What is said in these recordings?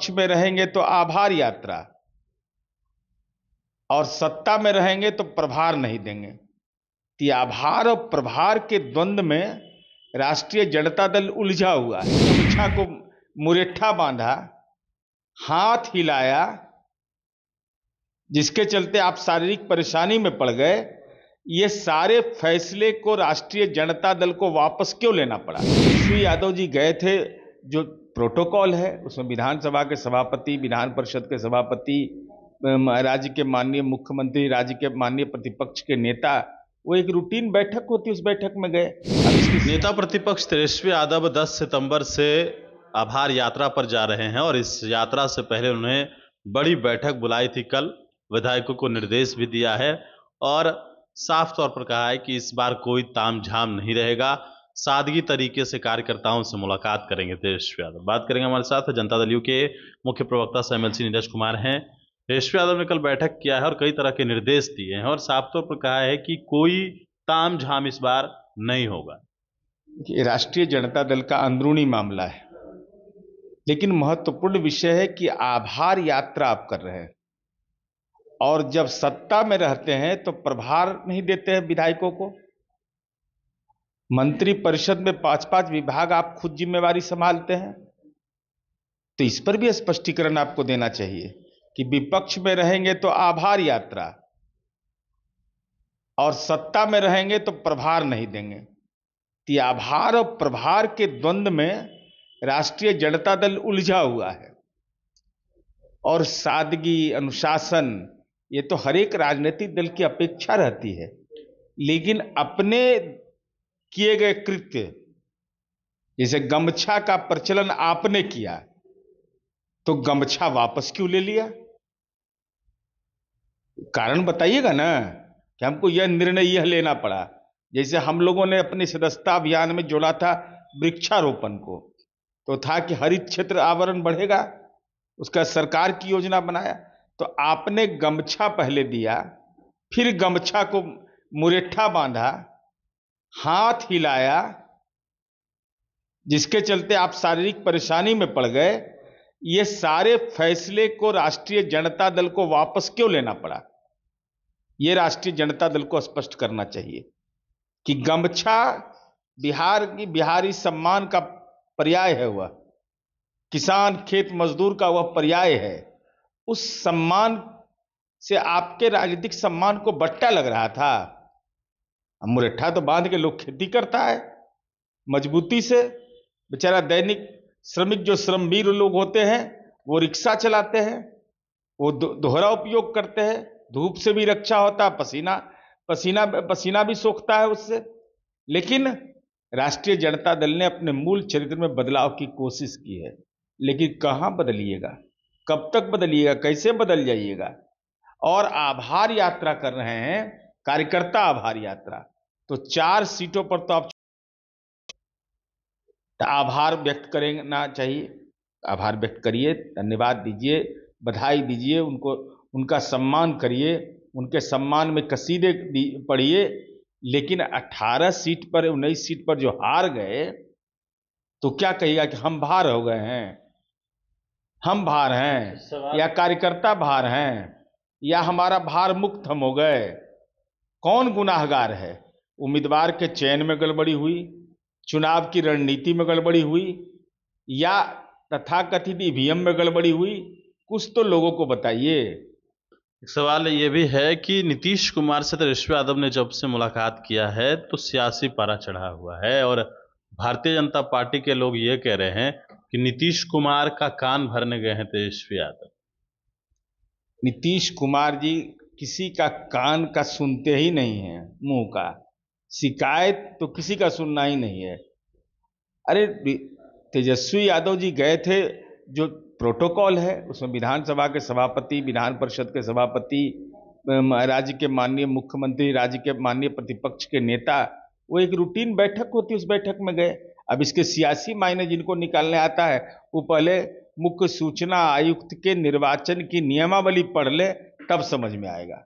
पक्ष में रहेंगे तो आभार यात्रा और सत्ता में रहेंगे तो प्रभार नहीं देंगे तो आभार और प्रभार के द्वंद में राष्ट्रीय जनता दल उलझा हुआ है को मुरेठा बांधा हाथ हिलाया जिसके चलते आप शारीरिक परेशानी में पड़ गए ये सारे फैसले को राष्ट्रीय जनता दल को वापस क्यों लेना पड़ा तेजस्वी यादव जी गए थे जो प्रोटोकॉल है उसमें विधानसभा के सभापति विधान परिषद के सभापति राज्य के माननीय मुख्यमंत्री राज्य के माननीय प्रतिपक्ष के नेता वो एक रूटीन बैठक होती उस बैठक में गए नेता प्रतिपक्ष तेजस्वी यादव 10 सितंबर से आभार यात्रा पर जा रहे हैं और इस यात्रा से पहले उन्हें बड़ी बैठक बुलाई थी कल विधायकों को निर्देश भी दिया है और साफ तौर पर कहा है कि इस बार कोई ताम झाम नहीं रहेगा सादगी तरीके से कार्यकर्ताओं से मुलाकात करेंगे तेजस्व यादव बात करेंगे हमारे साथ जनता दल यू के मुख्य प्रवक्ता सह एमएलसी नीरज कुमार हैं तेजस्वी यादव ने कल बैठक किया है और कई तरह के निर्देश दिए हैं और साफ तौर पर कहा है कि कोई ताम झाम इस बार नहीं होगा राष्ट्रीय जनता दल का अंदरूनी मामला है लेकिन महत्वपूर्ण विषय है कि आभार यात्रा आप कर रहे हैं और जब सत्ता में रहते हैं तो प्रभार नहीं देते हैं विधायकों को मंत्री परिषद में पांच पांच विभाग आप खुद जिम्मेवारी संभालते हैं तो इस पर भी स्पष्टीकरण आपको देना चाहिए कि विपक्ष में रहेंगे तो आभार यात्रा और सत्ता में रहेंगे तो प्रभार नहीं देंगे कि तो आभार और प्रभार के द्वंद में राष्ट्रीय जनता दल उलझा हुआ है और सादगी अनुशासन ये तो हर एक राजनीतिक दल की अपेक्षा रहती है लेकिन अपने किए गए कृत्य जैसे गमछा का प्रचलन आपने किया तो गमछा वापस क्यों ले लिया कारण बताइएगा ना कि हमको यह निर्णय यह लेना पड़ा जैसे हम लोगों ने अपने सदस्यता अभियान में जोड़ा था वृक्षारोपण को तो था कि हरित क्षेत्र आवरण बढ़ेगा उसका सरकार की योजना बनाया तो आपने गमछा पहले दिया फिर गमछा को मुरेठा बांधा हाथ हिलाया जिसके चलते आप शारीरिक परेशानी में पड़ गए ये सारे फैसले को राष्ट्रीय जनता दल को वापस क्यों लेना पड़ा ये राष्ट्रीय जनता दल को स्पष्ट करना चाहिए कि गमछा बिहार की बिहारी सम्मान का पर्याय है वह किसान खेत मजदूर का वह पर्याय है उस सम्मान से आपके राजनीतिक सम्मान को बट्टा लग रहा था मुरेठा तो बांध के लोग खेती करता है मजबूती से बेचारा दैनिक श्रमिक जो श्रमवीर लोग होते हैं वो रिक्शा चलाते हैं वो दोहरा उपयोग करते हैं धूप से भी रक्षा होता है पसीना पसीना पसीना भी सोखता है उससे लेकिन राष्ट्रीय जनता दल ने अपने मूल चरित्र में बदलाव की कोशिश की है लेकिन कहाँ बदलिएगा कब तक बदलिएगा कैसे बदल जाइएगा और आभार यात्रा कर रहे हैं कार्यकर्ता आभार यात्रा तो चार सीटों पर तो आप आभार व्यक्त करना चाहिए आभार व्यक्त करिए धन्यवाद दीजिए बधाई दीजिए उनको उनका सम्मान करिए उनके सम्मान में कसीदे पढ़िए लेकिन 18 सीट पर 19 सीट पर जो हार गए तो क्या कहेगा कि हम भार हो गए हैं हम भार हैं या कार्यकर्ता भार हैं या हमारा भार मुक्त हम हो गए कौन गुनाहगार है उम्मीदवार के चयन में गड़बड़ी हुई चुनाव की रणनीति में गड़बड़ी हुई या तथाकथित ईवीएम में गड़बड़ी हुई कुछ तो लोगों को बताइए सवाल ये भी है कि नीतीश कुमार से तेजस्वी तो यादव ने जब से मुलाकात किया है तो सियासी पारा चढ़ा हुआ है और भारतीय जनता पार्टी के लोग ये कह रहे हैं कि नीतीश कुमार का कान भरने गए हैं तेजस्वी तो यादव नीतीश कुमार जी किसी का कान का सुनते ही नहीं है मुंह का शिकायत तो किसी का सुनना ही नहीं है अरे तेजस्वी यादव जी गए थे जो प्रोटोकॉल है उसमें विधानसभा के सभापति विधान परिषद के सभापति राज्य के माननीय मुख्यमंत्री राज्य के माननीय प्रतिपक्ष के नेता वो एक रूटीन बैठक होती उस बैठक में गए अब इसके सियासी मायने जिनको निकालने आता है वो पहले मुख्य सूचना आयुक्त के निर्वाचन की नियमावली पढ़ ले तब समझ में आएगा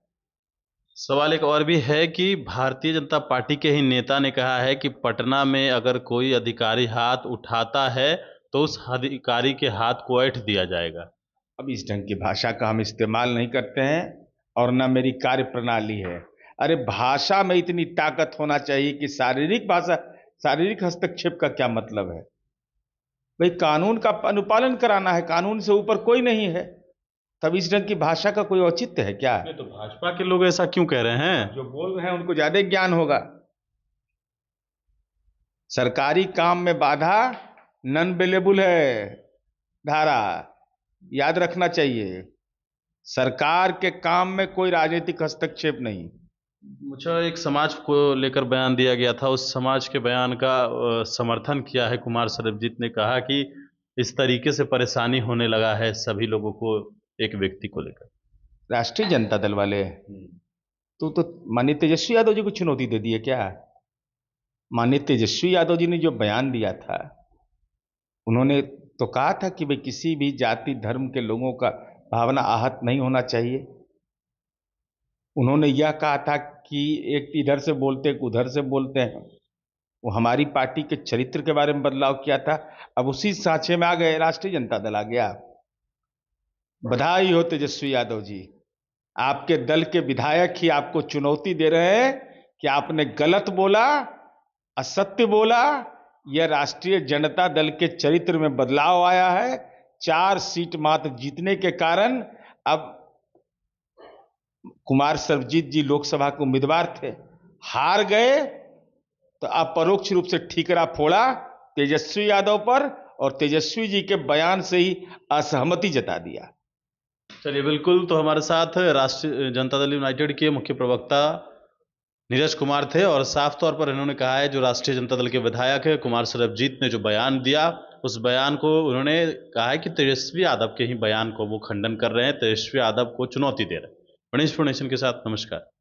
सवाल एक और भी है कि भारतीय जनता पार्टी के ही नेता ने कहा है कि पटना में अगर कोई अधिकारी हाथ उठाता है तो उस अधिकारी के हाथ को ऐठ दिया जाएगा अब इस ढंग की भाषा का हम इस्तेमाल नहीं करते हैं और ना मेरी कार्य प्रणाली है अरे भाषा में इतनी ताकत होना चाहिए कि शारीरिक भाषा शारीरिक हस्तक्षेप का क्या मतलब है भाई कानून का अनुपालन कराना है कानून से ऊपर कोई नहीं है तब इस ढंग की भाषा का कोई औचित्य है क्या तो भाजपा के लोग ऐसा क्यों कह रहे हैं जो बोल रहे हैं उनको ज्यादा ज्ञान होगा सरकारी काम में बाधा नन अवेलेबल है धारा याद रखना चाहिए सरकार के काम में कोई राजनीतिक हस्तक्षेप नहीं मुझे एक समाज को लेकर बयान दिया गया था उस समाज के बयान का समर्थन किया है कुमार सरबजीत ने कहा कि इस तरीके से परेशानी होने लगा है सभी लोगों को एक व्यक्ति को लेकर राष्ट्रीय जनता दल वाले हम्म। तो तो माननीय तेजस्वी यादव जी को चुनौती दे दी है क्या माननीय तेजस्वी यादव जी ने जो बयान दिया था उन्होंने तो कहा था कि भाई किसी भी जाति धर्म के लोगों का भावना आहत नहीं होना चाहिए उन्होंने यह कहा था कि एक इधर से बोलते एक उधर से बोलते हैं वो हमारी पार्टी के चरित्र के बारे में बदलाव किया था अब उसी सांचे में आ गए राष्ट्रीय जनता दल आ गया बधाई हो तेजस्वी यादव जी आपके दल के विधायक ही आपको चुनौती दे रहे हैं कि आपने गलत बोला असत्य बोला यह राष्ट्रीय जनता दल के चरित्र में बदलाव आया है चार सीट मात्र जीतने के कारण अब कुमार सर्वजीत जी लोकसभा के उम्मीदवार थे हार गए तो आप परोक्ष रूप से ठीकरा फोड़ा तेजस्वी यादव पर और तेजस्वी जी के बयान से ही असहमति जता दिया चलिए बिल्कुल तो हमारे साथ राष्ट्रीय जनता दल यूनाइटेड के मुख्य प्रवक्ता नीरज कुमार थे और साफ तौर पर इन्होंने कहा है जो राष्ट्रीय जनता दल के विधायक है कुमार सरबजीत ने जो बयान दिया उस बयान को उन्होंने कहा है कि तेजस्वी यादव के ही बयान को वो खंडन कर रहे हैं तेजस्वी यादव को चुनौती दे रहे हैं गणेश फोनेशन के साथ नमस्कार